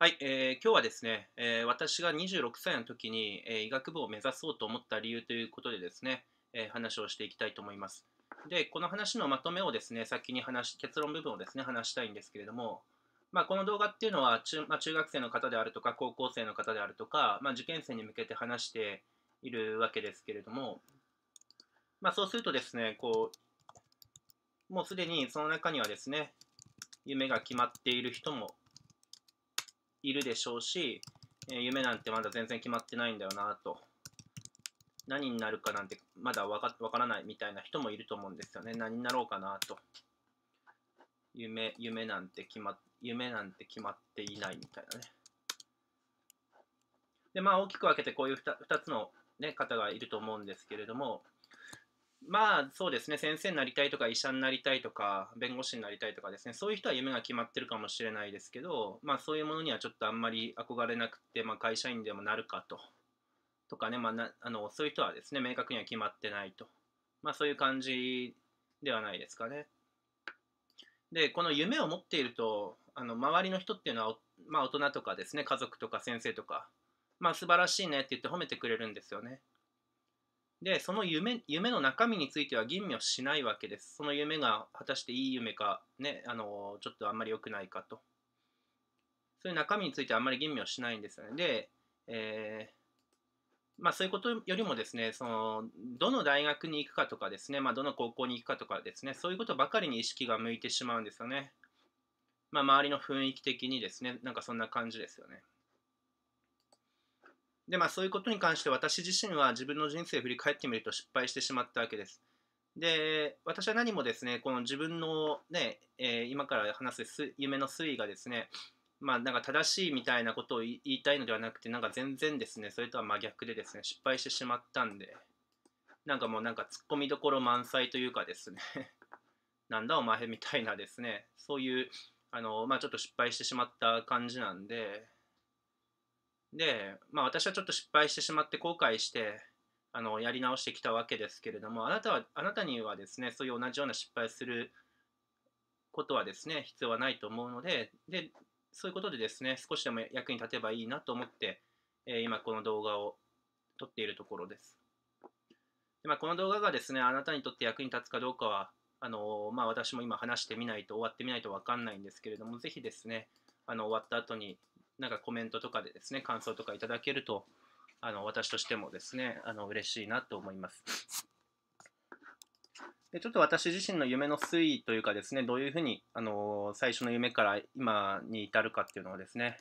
はい、えー、今日はですね、えー、私が26歳の時に、えー、医学部を目指そうと思った理由ということでですね、えー、話をしていきたいと思います。で、この話のまとめをですね、先に話結論部分をですね、話したいんですけれども、まあ、この動画っていうのは中、まあ、中学生の方であるとか、高校生の方であるとか、まあ、受験生に向けて話しているわけですけれども、まあ、そうするとですね、こう、もうすでにその中にはですね、夢が決まっている人もいるでしょうし、えー、夢なんてまだ全然決まってないんだよなと。何になるかなんてまだわかからないみたいな人もいると思うんですよね。何になろうかなと。夢、夢なんて決ま、夢なんて決まっていないみたいなね。で、まあ大きく分けてこういう 2, 2つの、ね、方がいると思うんですけれども、まあそうですね先生になりたいとか医者になりたいとか弁護士になりたいとかですねそういう人は夢が決まってるかもしれないですけどまあそういうものにはちょっとあんまり憧れなくて、まあ、会社員でもなるかととかね、まあ、なあのそういう人はですね明確には決まってないと、まあ、そういう感じではないですかね。でこの夢を持っているとあの周りの人っていうのは、まあ、大人とかですね家族とか先生とか、まあ、素晴らしいねって言って褒めてくれるんですよね。でその夢夢の中身については吟味をしないわけですその夢が果たしていい夢か、ね、あのちょっとあんまり良くないかとそういう中身についてはあんまり吟味をしないんですよねで、えーまあ、そういうことよりもですねそのどの大学に行くかとかですね、まあ、どの高校に行くかとかですねそういうことばかりに意識が向いてしまうんですよね、まあ、周りの雰囲気的にですねなんかそんな感じですよねでまあそういうことに関して私自身は自分の人生を振り返ってみると失敗してしまったわけです。で私は何もですねこの自分のね、えー、今から話す夢の推移がですねまあなんか正しいみたいなことを言いたいのではなくてなんか全然ですねそれとは真逆でですね失敗してしまったんでなんかもうなんかツッコミどころ満載というかですね なんだお前みたいなですねそういうあのまあちょっと失敗してしまった感じなんでで、まあ、私はちょっと失敗してしまって後悔してあのやり直してきたわけですけれどもあなたはあなたにはですねそういう同じような失敗することはですね必要はないと思うのででそういうことでですね少しでも役に立てばいいなと思って、えー、今この動画を撮っているところです。でまあ、この動画がですねあなたにとって役に立つかどうかはあのー、まあ、私も今話してみないと終わってみないと分かんないんですけれども是非ですねあの終わった後になんかコメントとかでですね、感想とかいただけると、あの私としてもですね、あの嬉しいなと思います。でちょっと私自身の夢の推移というかですね、どういうふうに、あの最初の夢から今に至るかっていうのをですね、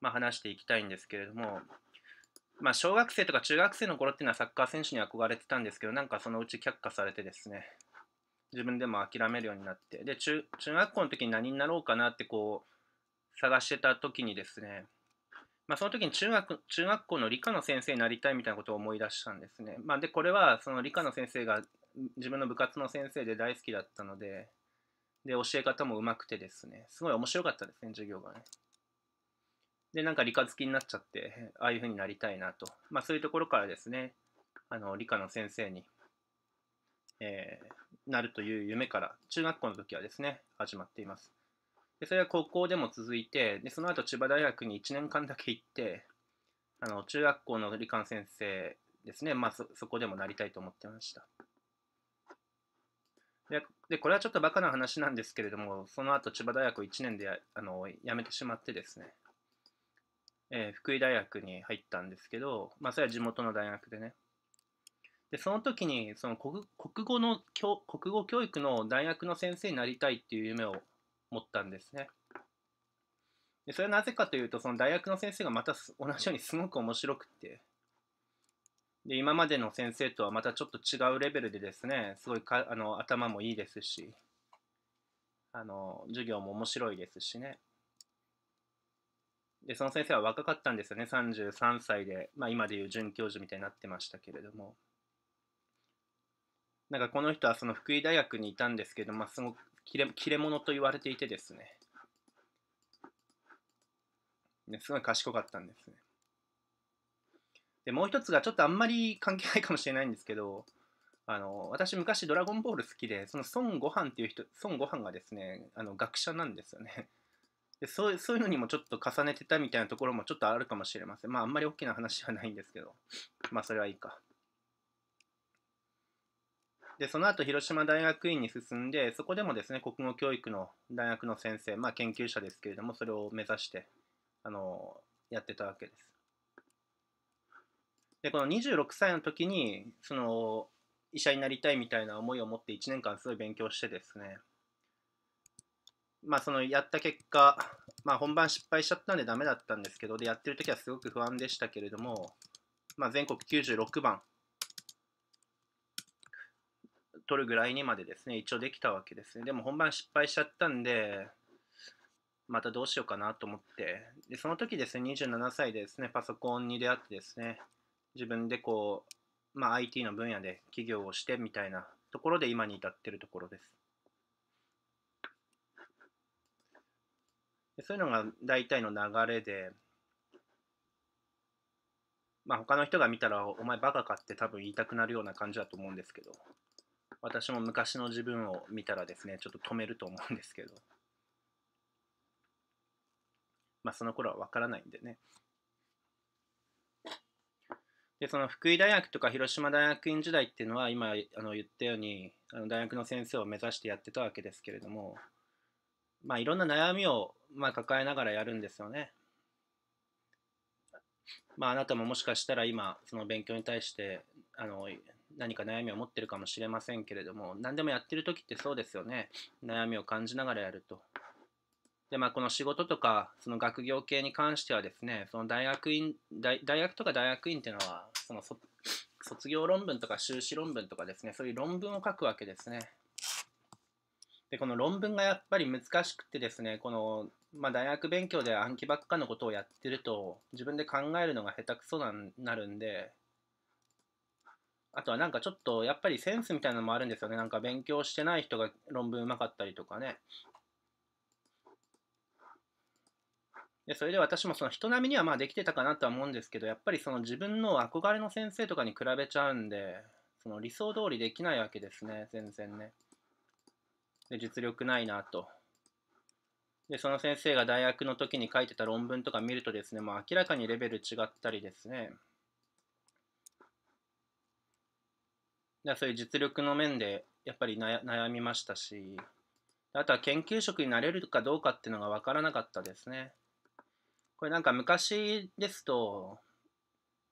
まあ、話していきたいんですけれども、まあ、小学生とか中学生の頃っていうのはサッカー選手に憧れてたんですけど、なんかそのうち却下されてですね、自分でも諦めるようになって、で中中学校の時に何になろうかなってこう、探してた時にですね、まあ、その時に中学中学校の理科の先生になりたいみたいなことを思い出したんですね。まあ、でこれはその理科の先生が自分の部活の先生で大好きだったのでで教え方もうまくてですねすごい面白かったですね授業がね。でなんか理科好きになっちゃってああいうふうになりたいなと、まあ、そういうところからですねあの理科の先生に、えー、なるという夢から中学校の時はですね始まっています。でそれは高校でも続いてでその後千葉大学に1年間だけ行ってあの中学校の理科の先生ですね、まあそ、そこでもなりたいと思ってましたででこれはちょっとバカな話なんですけれどもその後千葉大学を1年であの辞めてしまってですね、えー、福井大学に入ったんですけど、まあ、それは地元の大学でねでその時にその国国語の教国語教育の大学の先生になりたいっていう夢を思ったんですね。でそれはなぜかというとその大学の先生がまた同じようにすごく面白くてで今までの先生とはまたちょっと違うレベルでですねすごいかあの頭もいいですしあの授業も面白いですしねでその先生は若かったんですよね33歳で、まあ、今でいう准教授みたいになってましたけれどもなんかこの人はその福井大学にいたんですけど、まあ、すごく切れ切れ者と言われていてですねすごい賢かったんですねでもう一つがちょっとあんまり関係ないかもしれないんですけどあの私昔「ドラゴンボール」好きでその孫悟飯っていう人孫悟飯がですねあの学者なんですよねでそうそういうのにもちょっと重ねてたみたいなところもちょっとあるかもしれませんまああんまり大きな話はないんですけどまあそれはいいかでその後広島大学院に進んでそこでもですね国語教育の大学の先生、まあ、研究者ですけれどもそれを目指してあのやってたわけです。でこの26歳の時にその医者になりたいみたいな思いを持って1年間すごい勉強してですねまあそのやった結果、まあ、本番失敗しちゃったんでダメだったんですけどでやってる時はすごく不安でしたけれども、まあ、全国96番取るぐらいにまでですね、一応できたわけですね。でも本番失敗しちゃったんで、またどうしようかなと思って、でその時ですね、27歳でですね、パソコンに出会ってですね、自分でこう、まあ、IT の分野で起業をしてみたいなところで今に至ってるところです。そういうのが大体の流れで、まあ他の人が見たら、お前バカかって多分言いたくなるような感じだと思うんですけど。私も昔の自分を見たらですね、ちょっと止めると思うんですけど。まあ、その頃は分からないんでね。で、その福井大学とか広島大学院時代っていうのは、今あの言ったように、あの大学の先生を目指してやってたわけですけれども、まあ、いろんな悩みを、まあ、抱えながらやるんですよね。まあ、あなたももしかしたら今、その勉強に対して、あの何か悩みを持ってるかもしれませんけれども、何でもやってる時ってそうですよね。悩みを感じながらやると。で、まあ、この仕事とか、その学業系に関してはですね、その大学院、大学とか大学院っていうのは、その卒業論文とか修士論文とかですね、そういう論文を書くわけですね。で、この論文がやっぱり難しくてですね、この、まあ、大学勉強で暗記ばっかのことをやってると、自分で考えるのが下手くそななるんで、あとはなんかちょっとやっぱりセンスみたいなのもあるんですよね。なんか勉強してない人が論文うまかったりとかね。でそれで私もその人並みにはまあできてたかなとは思うんですけどやっぱりその自分の憧れの先生とかに比べちゃうんでその理想通りできないわけですね全然ね。で実力ないなと。でその先生が大学の時に書いてた論文とか見るとですねもう明らかにレベル違ったりですねだそういう実力の面でやっぱり悩みましたしあとは研究職になれるかどうかっていうのが分からなかったですねこれなんか昔ですと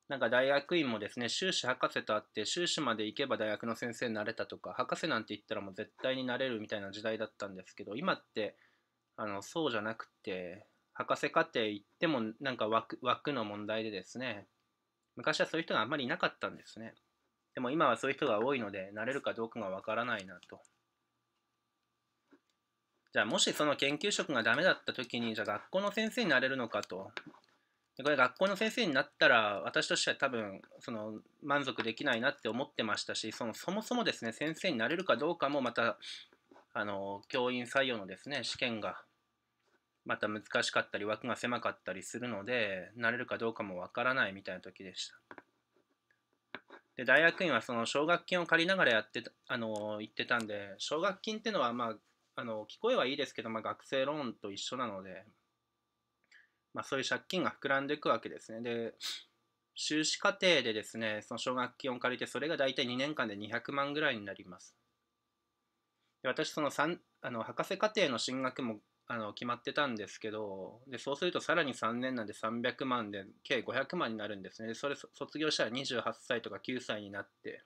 なんか大学院もですね修士博士とあって修士まで行けば大学の先生になれたとか博士なんて言ったらもう絶対になれるみたいな時代だったんですけど今ってあのそうじゃなくて博士課程行ってもなんか枠の問題でですね昔はそういう人があんまりいなかったんですね。でも今はそういう人が多いので、なれるかどうかがわからないなと。じゃあもしその研究職がダメだった時に、じゃあ学校の先生になれるのかと。でこれ学校の先生になったら私としては多分その満足できないなって思ってましたしそのそもそもですね先生になれるかどうかもまたあの教員採用のですね試験がまた難しかったり枠が狭かったりするのでなれるかどうかもわからないみたいな時でした。で大学院はその奨学金を借りながらやってあの行ってたんで奨学金っていうのは、まあ、あの聞こえはいいですけど、まあ、学生ローンと一緒なので、まあ、そういう借金が膨らんでいくわけですねで修士課程でですねその奨学金を借りてそれが大体2年間で200万ぐらいになりますで私そのあの博士課程の進学もあの決まってたんですけどでそうするとさらに3年なんで300万で計500万になるんですねでそれ卒業したら28歳とか9歳になって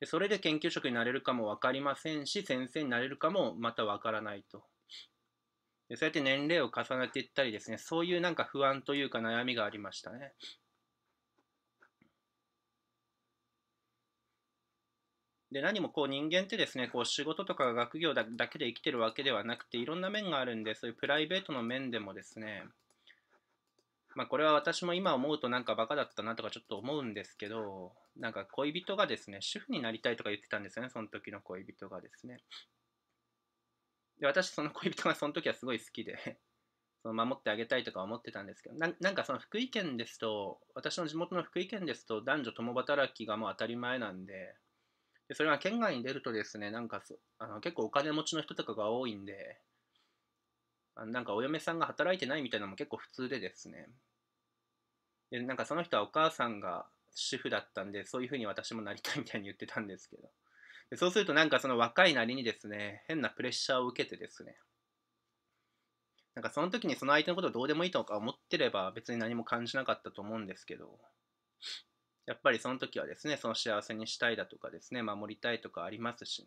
でそれで研究職になれるかも分かりませんし先生になれるかもまた分からないとでそうやって年齢を重ねていったりですねそういうなんか不安というか悩みがありましたねで何もこう人間ってですねこう仕事とか学業だけで生きてるわけではなくていろんな面があるんでそういうプライベートの面でもですねまあこれは私も今思うとなんかバカだったなとかちょっと思うんですけどなんか恋人がですね主婦になりたいとか言ってたんですよねその時の恋人がですねで私その恋人がその時はすごい好きで その守ってあげたいとか思ってたんですけどなんかその福井県ですと私の地元の福井県ですと男女共働きがもう当たり前なんででそれが県外に出るとですね、なんかあの結構お金持ちの人とかが多いんで、あなんかお嫁さんが働いてないみたいなのも結構普通でですね。で、なんかその人はお母さんが主婦だったんで、そういうふうに私もなりたいみたいに言ってたんですけど。でそうするとなんかその若いなりにですね、変なプレッシャーを受けてですね。なんかその時にその相手のことをどうでもいいとか思ってれば別に何も感じなかったと思うんですけど、やっぱりその時はですね、その幸せにしたいだとかですね、守りたいとかありますしね。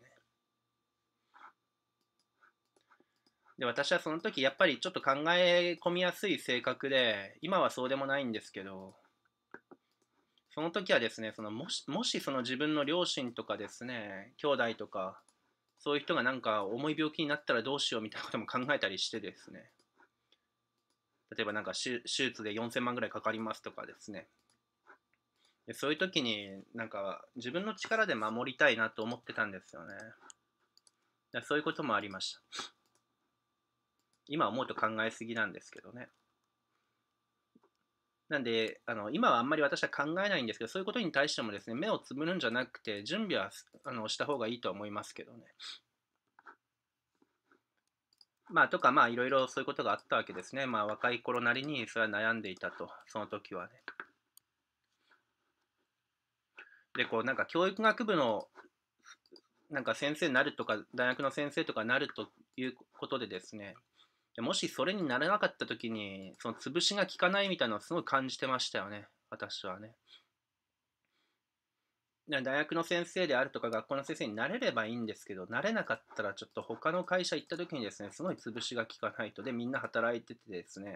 で、私はその時やっぱりちょっと考え込みやすい性格で、今はそうでもないんですけど、その時はですね、そのもし、もしその自分の両親とかですね、兄弟とか、そういう人がなんか重い病気になったらどうしようみたいなことも考えたりしてですね、例えばなんか手術で4000万ぐらいかかりますとかですね、でそういう時になんか自分の力で守りたいなと思ってたんですよねそういうこともありました今思うと考えすぎなんですけどねなんであの今はあんまり私は考えないんですけどそういうことに対してもですね目をつぶるんじゃなくて準備はあのした方がいいと思いますけどねまあとかまあいろいろそういうことがあったわけですねまあ若い頃なりにそれは悩んでいたとその時はねでこうなんか教育学部のなんか先生になるとか大学の先生とかなるということでですねもしそれにならなかった時にその潰しが効かないみたいなのをすごい感じてましたよね私はね。大学の先生であるとか学校の先生になれればいいんですけどなれなかったらちょっと他の会社行った時にですねすごい潰しが効かないとでみんな働いててですね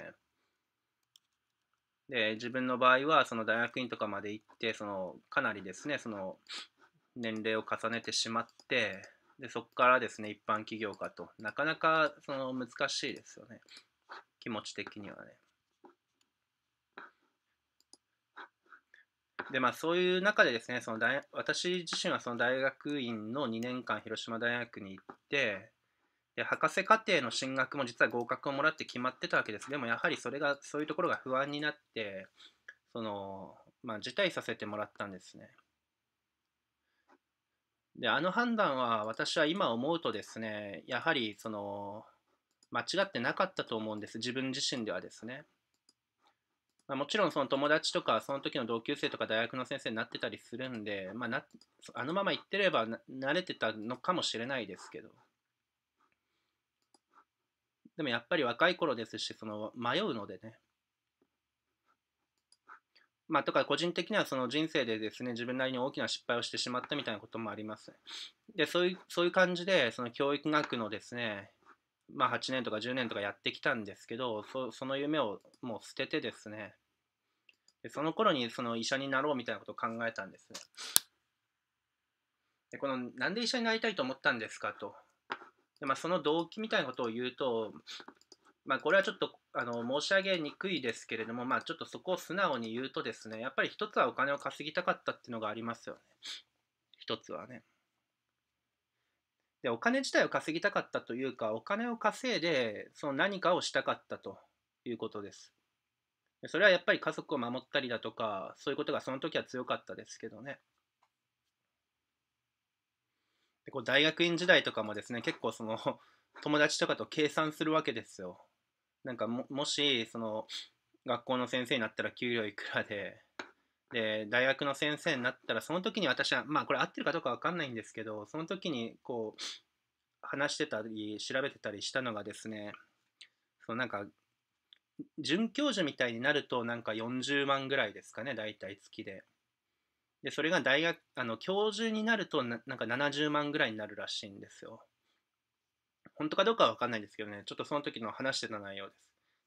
で自分の場合はその大学院とかまで行ってそのかなりですねその年齢を重ねてしまってでそこからですね一般企業家となかなかその難しいですよね気持ち的にはね。でまあ、そういう中でですねその大私自身はその大学院の2年間広島大学に行って博士課程の進学も実は合格をもらって決まってたわけですでもやはりそれがそういうところが不安になってそのまあ辞退させてもらったんですねであの判断は私は今思うとですねやはりその間違ってなかったと思うんです自分自身ではですねまあ、もちろんその友達とかその時の同級生とか大学の先生になってたりするんで、まあ、なあのまま行ってれば慣れてたのかもしれないですけどでもやっぱり若い頃ですし、その迷うのでね。まあ、とか個人的にはその人生でですね、自分なりに大きな失敗をしてしまったみたいなこともあります。で、そういうそういう感じで、その教育学のですね、まあ、8年とか10年とかやってきたんですけど、そその夢をもう捨ててですね、でその頃にその医者になろうみたいなことを考えたんですね。でこのなんで医者になりたいと思ったんですかとでまあ、その動機みたいなことを言うと、まあ、これはちょっとあの申し上げにくいですけれども、まあ、ちょっとそこを素直に言うとですねやっぱり一つはお金を稼ぎたかったっていうのがありますよね一つはね。でお金自体を稼ぎたかったというかお金を稼いでその何かをしたかったということです。それはやっぱり家族を守ったりだとかそういうことがその時は強かったですけどね。でこう大学院時代とかもですね結構その 友達とかと計算するわけですよなんかもしその学校の先生になったら給料いくらでで大学の先生になったらその時に私はまあこれ合ってるかどうか分かんないんですけどその時にこう話してたり調べてたりしたのがですねそのなんか准教授みたいになるとなんか40万ぐらいですかね大体月で。でそれが大学あの教授になるとななんか70万ぐらいになるらしいんですよ本当かどうかは分かんないですけどねちょっとその時の話してた内容です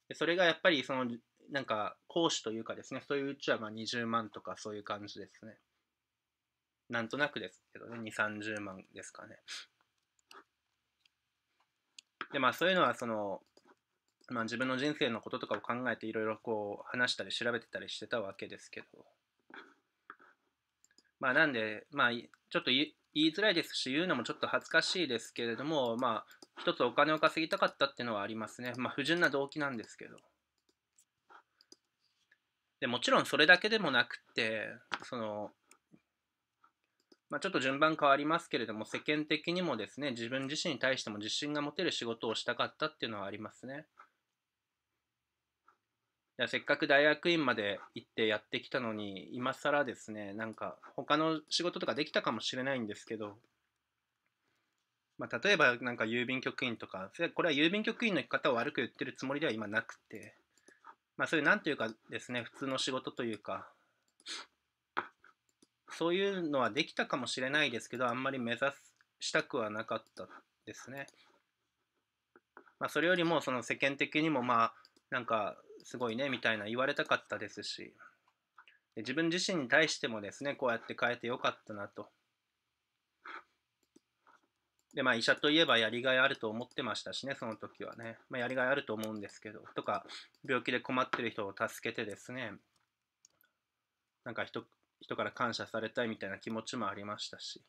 でそれがやっぱりそのなんか講師というかですねそういううちはまあ20万とかそういう感じですねなんとなくですけどね2 3 0万ですかねでまあそういうのはそのまあ、自分の人生のこととかを考えていろいろこう話したり調べてたりしてたわけですけどまあ、なんで、まあ、ちょっと言いづらいですし、言うのもちょっと恥ずかしいですけれども、まあ、一つお金を稼ぎたかったっていうのはありますね。まあ、不純な動機なんですけど。でもちろんそれだけでもなくて、その、まあ、ちょっと順番変わりますけれども、世間的にもですね、自分自身に対しても自信が持てる仕事をしたかったっていうのはありますね。せっかく大学院まで行ってやってきたのに今更ですねなんか他の仕事とかできたかもしれないんですけど、まあ、例えばなんか郵便局員とかこれは郵便局員の生き方を悪く言ってるつもりでは今なくて、まあ、そういうなんというかですね普通の仕事というかそういうのはできたかもしれないですけどあんまり目指したくはなかったですね。まあ、それよりもその世間的にもまあなんかすごいねみたいな言われたかったですしで自分自身に対してもですねこうやって変えてよかったなとでまあ医者といえばやりがいあると思ってましたしねその時はね、まあ、やりがいあると思うんですけどとか病気で困ってる人を助けてですねなんか人から感謝されたいみたいな気持ちもありましたし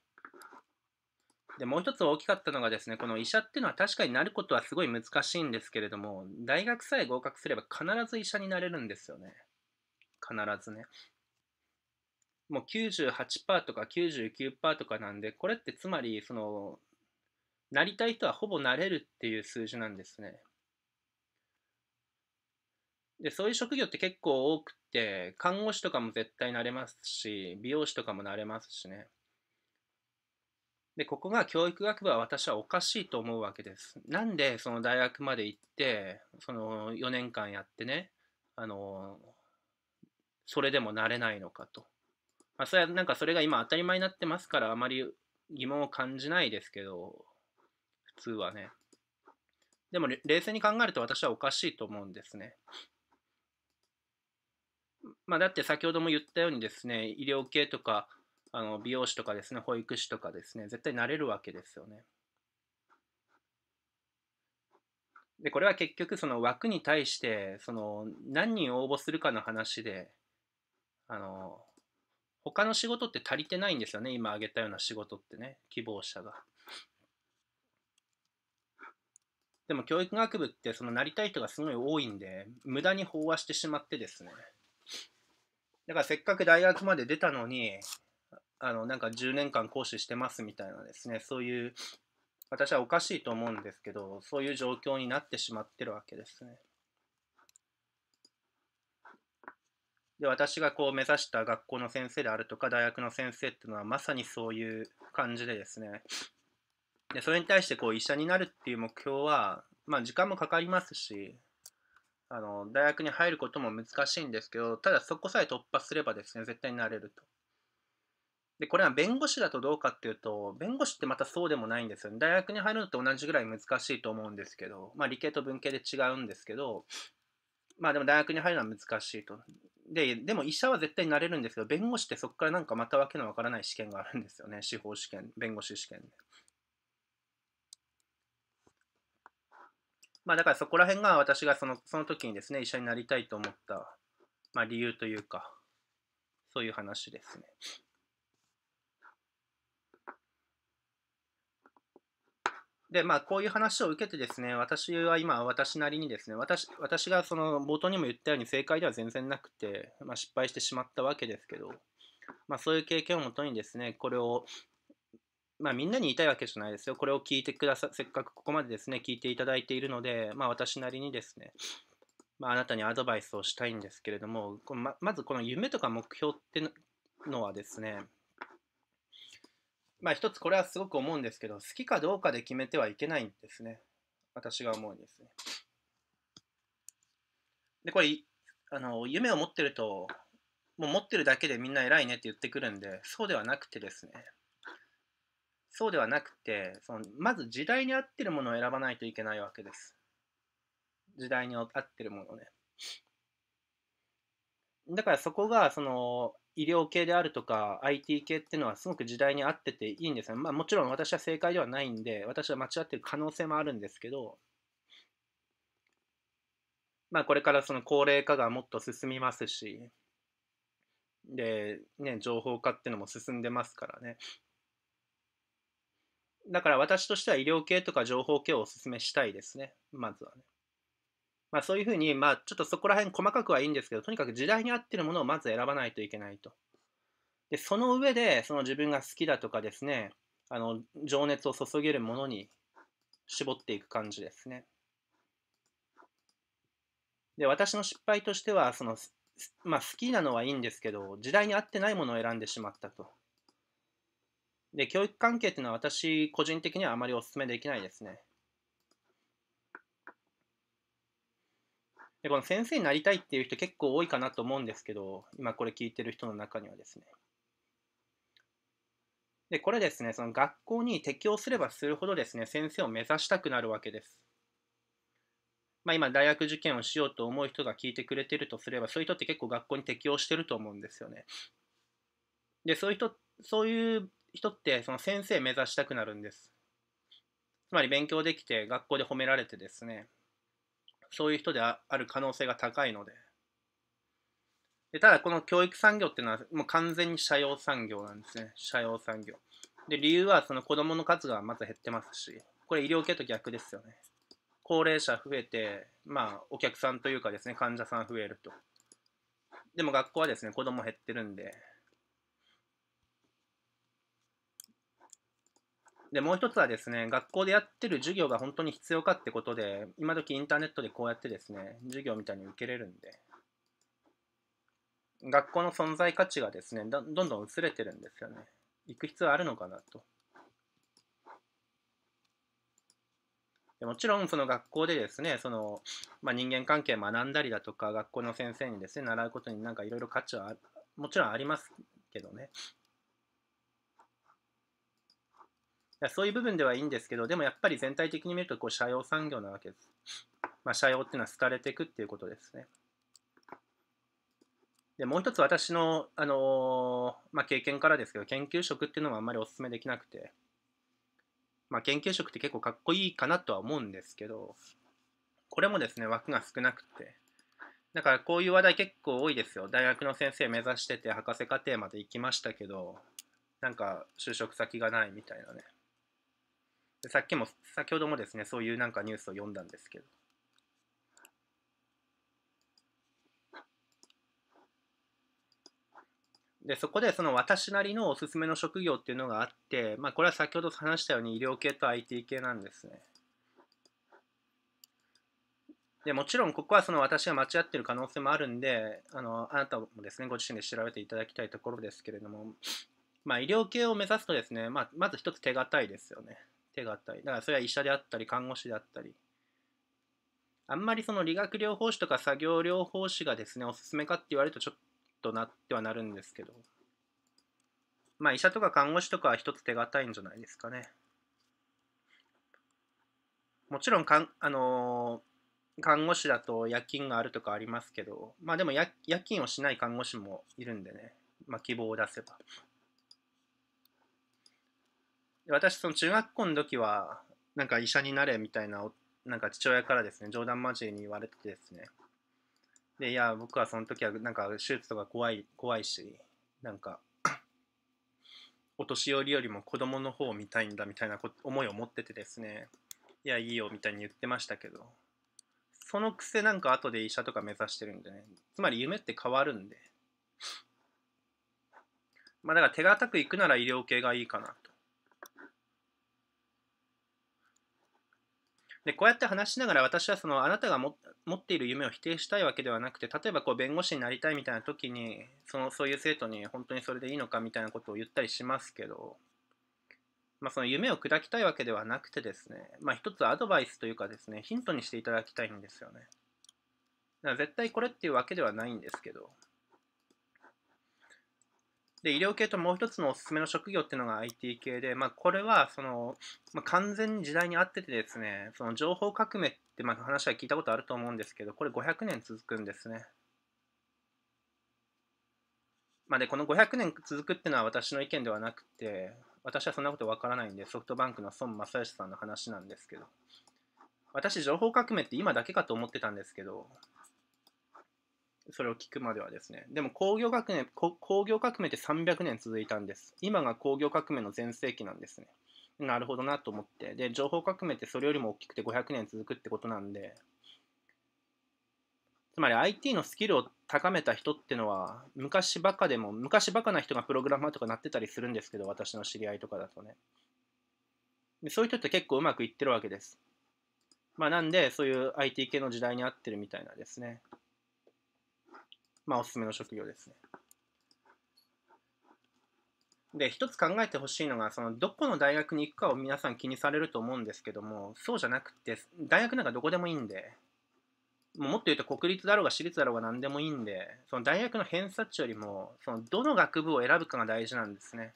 でもう一つ大きかったのがですねこの医者っていうのは確かになることはすごい難しいんですけれども大学さえ合格すれば必ず医者になれるんですよね必ずねもう98%とか99%とかなんでこれってつまりそのなりたい人はほぼなれるっていう数字なんですねでそういう職業って結構多くて看護師とかも絶対なれますし美容師とかもなれますしねで、ここが教育学部は私はおかしいと思うわけです。なんでその大学まで行って、その4年間やってね、あの、それでもなれないのかと。まあ、それはなんかそれが今当たり前になってますから、あまり疑問を感じないですけど、普通はね。でも冷静に考えると私はおかしいと思うんですね。まあ、だって先ほども言ったようにですね、医療系とかあの美容師とかですね保育士とかですね絶対なれるわけですよね。でこれは結局その枠に対してその何人応募するかの話であの他の仕事って足りてないんですよね今挙げたような仕事ってね希望者が。でも教育学部ってそのなりたい人がすごい多いんで無駄に飽和してしまってですねだからせっかく大学まで出たのにあの、なんか10年間講師してますみたいなですね、そういう、私はおかしいと思うんですけど、そういう状況になってしまってるわけですね。で、私がこう目指した学校の先生であるとか、大学の先生っていうのはまさにそういう感じでですね、でそれに対してこう医者になるっていう目標は、まあ、時間もかかりますしあの大学に入ることも難しいんですけどただそこさえ突破すればですね絶対になれるとで、これは弁護士だとどうかっていうと、弁護士ってまたそうでもないんですよ、ね。大学に入るのと同じぐらい難しいと思うんですけど、まあ理系と文系で違うんですけど、まあでも大学に入るのは難しいと。で、でも医者は絶対になれるんですけど、弁護士ってそこからなんかまたわけのわからない試験があるんですよね。司法試験、弁護士試験で。まあだからそこら辺が私がそのその時にですね、医者になりたいと思った、まあ理由というか、そういう話ですね。で、まあ、こういう話を受けてですね、私は今、私なりにですね、私私がその冒頭にも言ったように正解では全然なくて、まあ、失敗してしまったわけですけど、まあ、そういう経験をもとにですね、これを、まあ、みんなに言いたいわけじゃないですよ。これを聞いてくださ、せっかくここまでですね、聞いていただいているので、まあ、私なりにですね、まあ、あなたにアドバイスをしたいんですけれども、ままずこの夢とか目標ってのはですね、まあ一つこれはすごく思うんですけど好きかどうかで決めてはいけないんですね私が思うんですねでこれあの夢を持ってるともう持ってるだけでみんな偉いねって言ってくるんでそうではなくてですねそうではなくてそのまず時代に合ってるものを選ばないといけないわけです時代に合ってるものねだからそこがその医療系であるとか IT 系っていうのはすごく時代に合ってていいんですよ、まあ、もちろん私は正解ではないんで私は間違ってる可能性もあるんですけど、まあ、これからその高齢化がもっと進みますしで、ね、情報化っていうのも進んでますからねだから私としては医療系とか情報系をお勧めしたいですねまずはね。まあ、そういうふうに、まあ、ちょっとそこら辺細かくはいいんですけどとにかく時代に合ってるものをまず選ばないといけないと。でその上でその自分が好きだとかですねあの情熱を注げるものに絞っていく感じですね。で私の失敗としてはその、まあ、好きなのはいいんですけど時代に合ってないものを選んでしまったと。で教育関係っていうのは私個人的にはあまりお勧めできないですね。でこの先生になりたいっていう人結構多いかなと思うんですけど今これ聞いてる人の中にはですねでこれですねその学校に適応すればするほどですね先生を目指したくなるわけです、まあ、今大学受験をしようと思う人が聞いてくれてるとすればそういう人って結構学校に適応してると思うんですよねでそういう人そういう人ってその先生目指したくなるんですつまり勉強できて学校で褒められてですねそういう人である可能性が高いのででただこの教育産業っていうのはもう完全に社用産業なんですね社用産業で理由はその子どもの数がまず減ってますしこれ医療系と逆ですよね高齢者増えてまあお客さんというかですね患者さん増えるとでも学校はですね子ども減ってるんでで、もう一つはですね、学校でやってる授業が本当に必要かってことで、今時インターネットでこうやってですね、授業みたいに受けれるんで、学校の存在価値がですね、どんどん薄れてるんですよね。行く必要あるのかなと。でもちろんその学校でですねその、まあ、人間関係学んだりだとか学校の先生にですね習うことになんかいろいろ価値はもちろんありますけどねやそういう部分ではいいんですけど、でもやっぱり全体的に見るとこう社用産業なわけです。まあ、社用っていうのは廃れていくっていうことですね。でもう一つ私の、あのー、まあ、経験からですけど、研究職っていうのもあんまりお勧めできなくて、まあ、研究職って結構かっこいいかなとは思うんですけど、これもですね、枠が少なくて、だからこういう話題結構多いですよ。大学の先生目指してて、博士課程まで行きましたけど、なんか就職先がないみたいなね。さっきも、先ほどもですね、そういうなんかニュースを読んだんですけど。でそこでその私なりのおすすめの職業っていうのがあって、まあ、これは先ほど話したように医療系と IT 系なんですね。でもちろんここはその私が間違ってる可能性もあるんであのあなたもですねご自身で調べていただきたいところですけれども、まあ、医療系を目指すとですね、まあ、まず一つ手堅いですよね。手があったり、だからそれは医者であったり、看護師であったり、あんまりその理学療法士とか作業療法士がですね、おすすめかって言われるとちょっとなってはなるんですけど、まあ医者とか看護師とかは一つ手堅いんじゃないですかね。もちろんかん、あのー、看護師だと夜勤があるとかありますけど、まあでも夜夜勤をしない看護師もいるんでね、まあ希望を出せば。私その中学校の時はなんか医者になれみたいななんか父親からですね冗談交じりに言われててですねでいや僕はその時はなんか手術とか怖い怖いしなんか お年寄りよりも子供の方を見たいんだみたいな思いを持っててですねいやいいよみたいに言ってましたけどそのくせなんか後で医者とか目指してるんでねつまり夢って変わるんでまあだから手堅く行くなら医療系がいいかなとでこうやって話しながら私はそのあなたが持っている夢を否定したいわけではなくて例えばこう弁護士になりたいみたいな時にそのそういう生徒に本当にそれでいいのかみたいなことを言ったりしますけど、まあ、その夢を砕きたいわけではなくてですね、まあ、一つアドバイスというかですねヒントにしていただきたいんですよね。だから絶対これっていうわけではないんですけど。で医療系ともう一つのおすすめの職業っていうのが IT 系で、まあ、これはその、まあ、完全に時代に合っててですねその情報革命ってまあ話は聞いたことあると思うんですけどこれ500年続くんですね。まあ、でこの500年続くっていうのは私の意見ではなくて私はそんなことわからないんでソフトバンクの孫正義さんの話なんですけど私情報革命って今だけかと思ってたんですけどそれを聞くまではですねでも工業革命工業革命って300年続いたんです今が工業革命の全盛期なんですねなるほどなと思ってで情報革命ってそれよりも大きくて500年続くってことなんでつまり IT のスキルを高めた人ってのは昔バカでも昔バカな人がプログラマーとかなってたりするんですけど私の知り合いとかだとねでそういう人って結構うまくいってるわけですまあなんでそういう IT 系の時代に合ってるみたいなですねまあ、おすすめの職業ですね。で、一つ考えてほしいのが、その、どこの大学に行くかを皆さん気にされると思うんですけども、そうじゃなくて、大学なんかどこでもいいんで、もっと言うと国立だろうが私立だろうが何でもいいんで、その大学の偏差値よりも、その、どの学部を選ぶかが大事なんですね。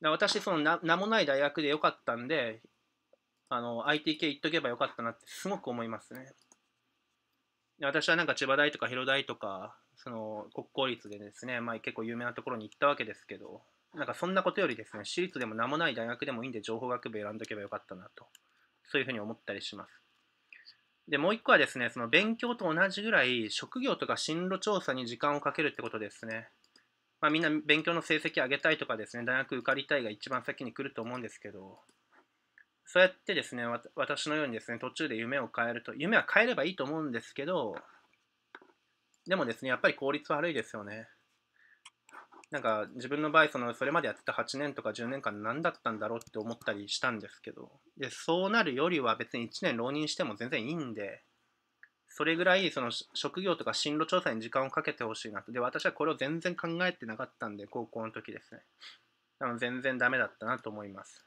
だ私、その名、名もない大学でよかったんで、あの、IT 系行っとけばよかったなってすごく思いますね。私はなんか千葉大とか広大とかその国公立でですね、まあ、結構有名なところに行ったわけですけどなんかそんなことよりですね私立でも名もない大学でもいいんで情報学部選んどけばよかったなとそういうふうに思ったりしますでもう一個はですねその勉強と同じぐらい職業とか進路調査に時間をかけるってことですねまあみんな勉強の成績上げたいとかですね大学受かりたいが一番先に来ると思うんですけどそうやってですね私のようにですね途中で夢を変えると夢は変えればいいと思うんですけどでもですねやっぱり効率悪いですよねなんか自分の場合そのそれまでやってた8年とか10年間何だったんだろうって思ったりしたんですけどでそうなるよりは別に1年浪人しても全然いいんでそれぐらいその職業とか進路調査に時間をかけてほしいなとで私はこれを全然考えてなかったんで高校の時ですねの全然ダメだったなと思います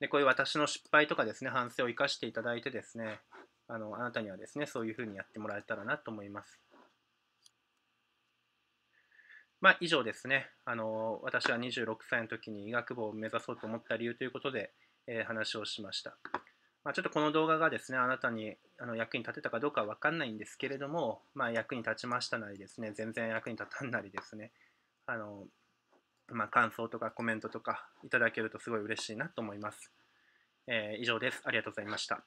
でこういう私の失敗とかですね反省を生かしていただいてですねあのあなたにはですねそういうふうにやってもらえたらなと思います。まあ、以上ですねあの私は26歳の時に医学部を目指そうと思った理由ということで、えー、話をしました、まあ、ちょっとこの動画がですねあなたにあの役に立てたかどうかは分かんないんですけれども、まあ、役に立ちましたなりですね全然役に立たんなりですねあのまあ、感想とかコメントとかいただけるとすごい嬉しいなと思います。えー、以上です。ありがとうございました。